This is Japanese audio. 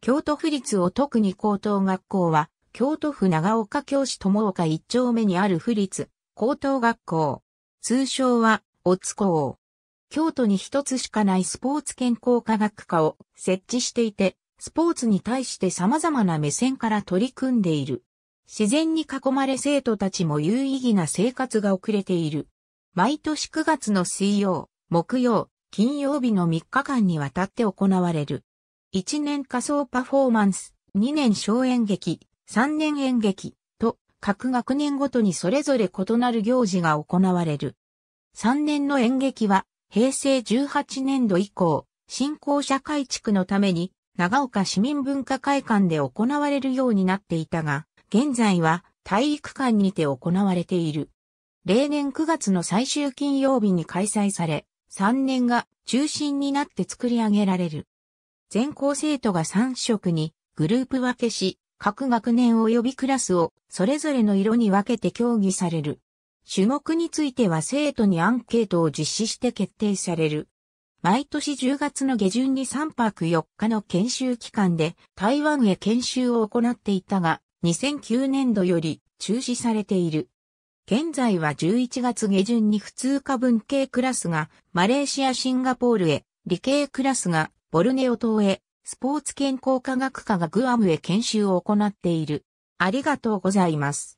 京都府立を特に高等学校は、京都府長岡教師友岡一丁目にある府立高等学校。通称は、オツ校。京都に一つしかないスポーツ健康科学科を設置していて、スポーツに対して様々な目線から取り組んでいる。自然に囲まれ生徒たちも有意義な生活が遅れている。毎年9月の水曜、木曜、金曜日の3日間にわたって行われる。1年仮想パフォーマンス、2年小演劇、3年演劇、と、各学年ごとにそれぞれ異なる行事が行われる。3年の演劇は、平成18年度以降、新興社会地区のために、長岡市民文化会館で行われるようになっていたが、現在は体育館にて行われている。例年9月の最終金曜日に開催され、3年が中心になって作り上げられる。全校生徒が3色にグループ分けし、各学年及びクラスをそれぞれの色に分けて競技される。種目については生徒にアンケートを実施して決定される。毎年10月の下旬に3泊4日の研修期間で台湾へ研修を行っていたが、2009年度より中止されている。現在は11月下旬に普通科文系クラスがマレーシア・シンガポールへ、理系クラスがボルネオ島へ、スポーツ健康科学科がグアムへ研修を行っている。ありがとうございます。